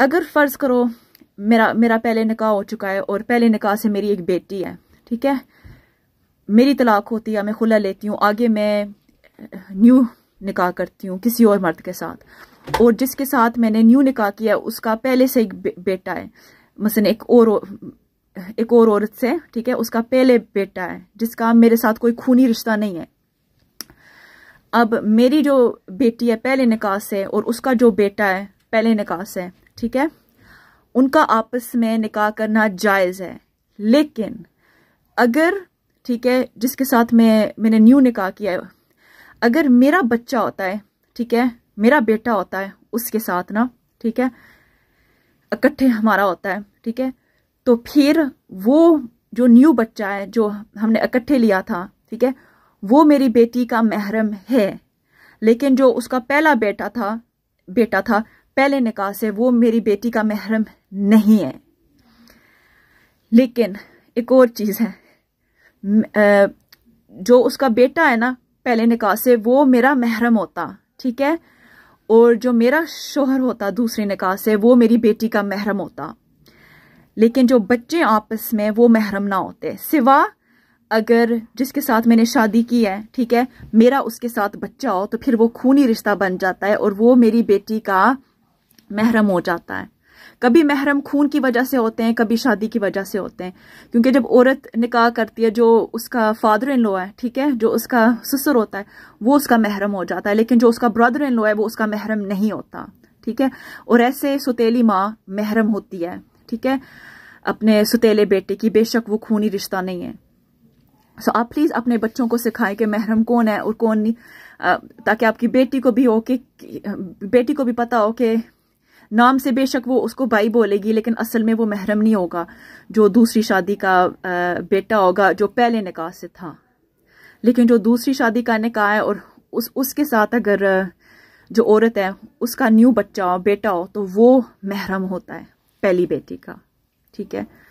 अगर फ़र्ज़ करो मेरा मेरा पहले निकाह हो चुका है और पहले निकाह से मेरी एक बेटी है ठीक है मेरी तलाक होती है मैं खुला लेती हूँ आगे मैं न्यू निकाह करती हूँ किसी और मर्द के साथ और जिसके साथ मैंने न्यू निकाह किया उसका पहले से एक बे, बेटा है मसलन एक और एक और औरत से ठीक है उसका पहले बेटा है जिसका मेरे साथ कोई खूनी रिश्ता नहीं है अब मेरी जो बेटी है पहले निकाह से और उसका जो बेटा है पहले निकाह से ठीक है उनका आपस में निकाह करना जायज़ है लेकिन अगर ठीक है जिसके साथ मैं मैंने न्यू निकाह किया है अगर मेरा बच्चा होता है ठीक है मेरा बेटा होता है उसके साथ ना ठीक है इकट्ठे हमारा होता है ठीक है तो फिर वो जो न्यू बच्चा है जो हमने इकट्ठे लिया था ठीक है वो मेरी बेटी का महरम है लेकिन जो उसका पहला बेटा था बेटा था पहले निकाह से वो मेरी बेटी का महरम नहीं है लेकिन एक और चीज़ है जो उसका बेटा है ना पहले निकाह से वो मेरा महरम होता ठीक है और जो मेरा शोहर होता दूसरे निकाह से वो मेरी बेटी का महरम होता लेकिन जो बच्चे आपस में वो महरम ना होते सिवा अगर जिसके साथ मैंने शादी की है ठीक है मेरा उसके साथ बच्चा हो तो फिर वो खूनी रिश्ता बन जाता है और वो मेरी बेटी का महरम हो जाता है कभी महरम खून की वजह से होते हैं कभी शादी की वजह से होते हैं क्योंकि जब औरत निकाह करती है जो उसका फादर इन लो है ठीक है जो उसका ससुर होता है वो उसका महरम हो जाता है लेकिन जो उसका ब्रदर इन लो है वो उसका महरम नहीं होता ठीक है और ऐसे सुतीली माँ महरम होती है ठीक है अपने सुतीले बेटे की बेशक वो खूनी रिश्ता नहीं है सो so, आप प्लीज़ अपने बच्चों को सिखाएं कि महरम कौन है और कौन नहीं ताकि आपकी बेटी को भी हो कि बेटी को भी पता हो कि नाम से बेशक वो उसको भाई बोलेगी लेकिन असल में वो महरम नहीं होगा जो दूसरी शादी का बेटा होगा जो पहले निकाह से था लेकिन जो दूसरी शादी का निकाह है और उस उसके साथ अगर जो औरत है उसका न्यू बच्चा हो बेटा हो तो वो महरम होता है पहली बेटी का ठीक है